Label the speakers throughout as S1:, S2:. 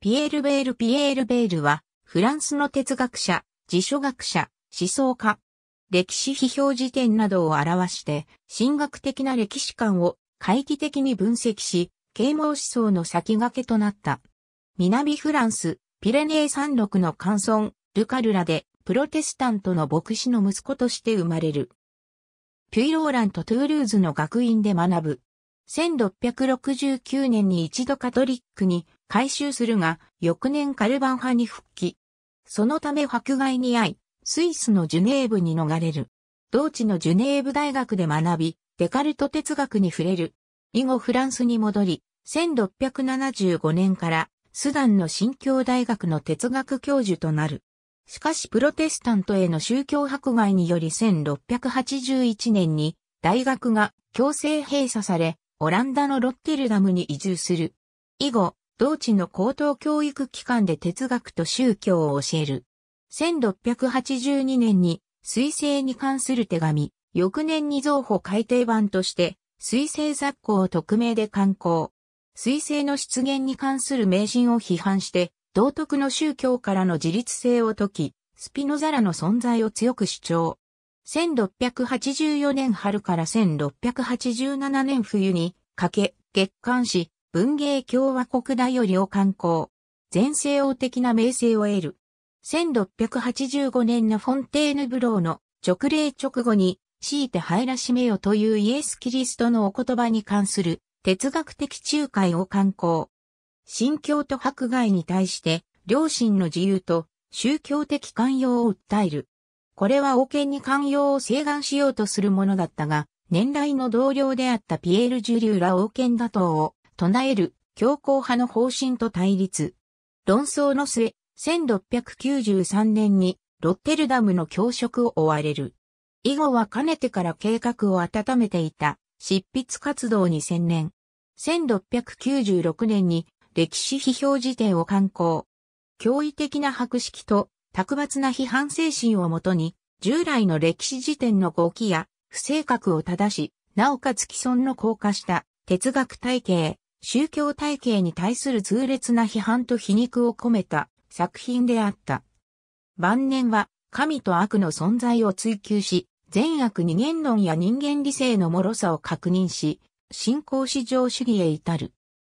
S1: ピエール・ベール・ピエール・ベールは、フランスの哲学者、辞書学者、思想家、歴史批評辞典などを表して、神学的な歴史観を懐疑的に分析し、啓蒙思想の先駆けとなった。南フランス、ピレネー山麓の乾村、ルカルラで、プロテスタントの牧師の息子として生まれる。ピュイローランとトゥールーズの学院で学ぶ。1669年に一度カトリックに回収するが、翌年カルバン派に復帰。そのため迫害に遭い、スイスのジュネーブに逃れる。同地のジュネーブ大学で学び、デカルト哲学に触れる。以後フランスに戻り、1675年からスダンの新教大学の哲学教授となる。しかしプロテスタントへの宗教迫害により1681年に大学が強制閉鎖され、オランダのロッテルダムに移住する。以後、同地の高等教育機関で哲学と宗教を教える。1682年に、水星に関する手紙、翌年に造法改訂版として、水星雑行を匿名で刊行。水星の出現に関する迷信を批判して、道徳の宗教からの自立性を解き、スピノザラの存在を強く主張。1684年春から1687年冬に、かけ、月刊誌、文芸共和国だよりを刊行。全西欧的な名声を得る。1685年のフォンテーヌブローの直令直後に、強いて入らしめよというイエス・キリストのお言葉に関する哲学的仲介を刊行。信教と迫害に対して、良心の自由と宗教的寛容を訴える。これは王権に寛容を請願しようとするものだったが、年来の同僚であったピエール・ジュリューら王権打倒を唱える強硬派の方針と対立。論争の末、1693年にロッテルダムの教職を追われる。以後はかねてから計画を温めていた執筆活動に専念。1696年に歴史批評辞典を刊行。驚異的な博識と卓抜な批判精神をもとに、従来の歴史辞典の動記や不正確を正し、なおかつ既存の硬化した哲学体系、宗教体系に対する痛烈な批判と皮肉を込めた作品であった。晩年は神と悪の存在を追求し、善悪二元論や人間理性の脆さを確認し、信仰至上主義へ至る。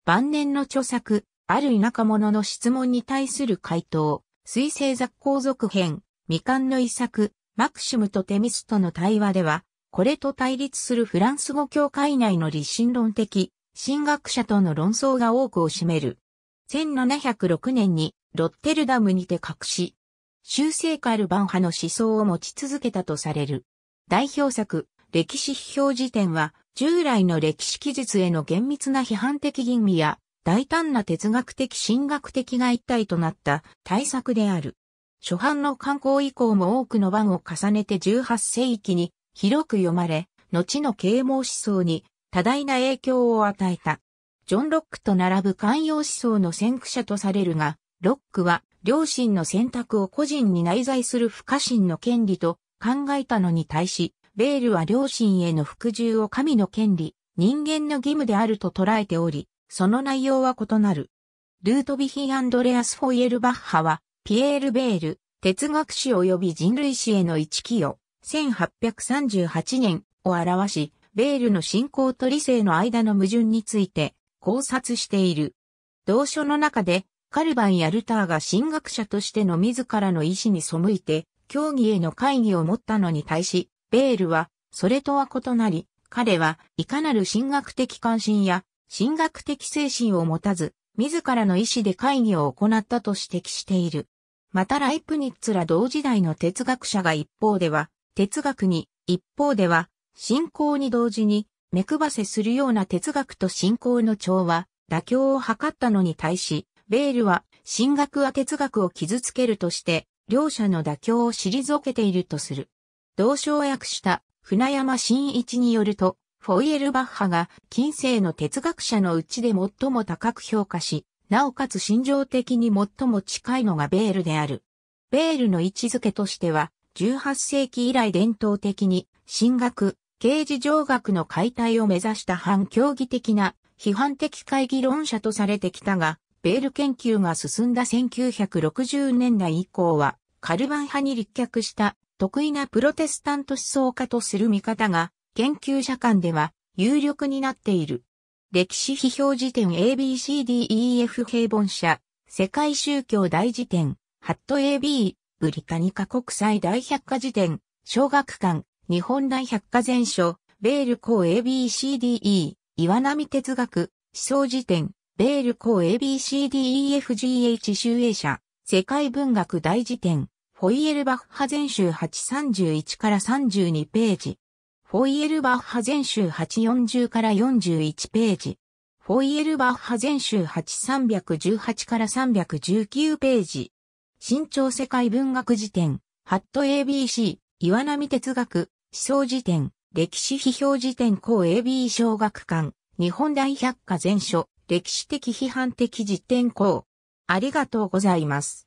S1: 晩年の著作、ある田舎者の質問に対する回答、水星雑行続編、未完の遺作、マクシムとテミスとの対話では、これと対立するフランス語教会内の立身論的神学者との論争が多くを占める。1706年にロッテルダムにて隠し、修正カルバン派の思想を持ち続けたとされる。代表作、歴史批評辞典は、従来の歴史記述への厳密な批判的吟味や、大胆な哲学的神学的が一体となった大作である。初版の刊行以降も多くの版を重ねて18世紀に広く読まれ、後の啓蒙思想に多大な影響を与えた。ジョン・ロックと並ぶ寛容思想の先駆者とされるが、ロックは両親の選択を個人に内在する不可侵の権利と考えたのに対し、ベールは両親への服従を神の権利、人間の義務であると捉えており、その内容は異なる。ルートビヒ・アンドレアス・フォイエルバッハは、ピエール・ベール、哲学史及び人類史への一寄与、1838年を表し、ベールの信仰と理性の間の矛盾について考察している。同書の中で、カルバンやルターが神学者としての自らの意志に背いて、教義への会議を持ったのに対し、ベールは、それとは異なり、彼はいかなる神学的関心や神学的精神を持たず、自らの意思で会議を行ったと指摘している。またライプニッツら同時代の哲学者が一方では、哲学に、一方では信仰に同時に、目配せするような哲学と信仰の調和、妥協を図ったのに対し、ベールは、神学は哲学を傷つけるとして、両者の妥協を退けているとする。同書を訳した船山真一によると、フォイエルバッハが近世の哲学者のうちで最も高く評価し、なおかつ心情的に最も近いのがベールである。ベールの位置づけとしては、18世紀以来伝統的に、神学、刑事上学の解体を目指した反競技的な批判的会議論者とされてきたが、ベール研究が進んだ1960年代以降は、カルバン派に立脚した得意なプロテスタント思想家とする見方が、研究者間では有力になっている。歴史批評辞典 ABCDEF 平凡社、世界宗教大辞典、ハット AB、ブリタニカ国際大百科辞典、小学館、日本大百科全書、ベール公 ABCDE、岩波哲学、思想辞典、ベール公 ABCDEFGH 集英社、世界文学大辞典、フォイエルバッハ全集831から32ページ。フォイエルバッハ全集840から41ページ。フォイエルバッハ全集8318から319ページ。新潮世界文学辞典、ハット ABC、岩波哲学、思想辞典、歴史批評辞典公 AB 小学館、日本大百科全書、歴史的批判的辞典公。ありがとうございます。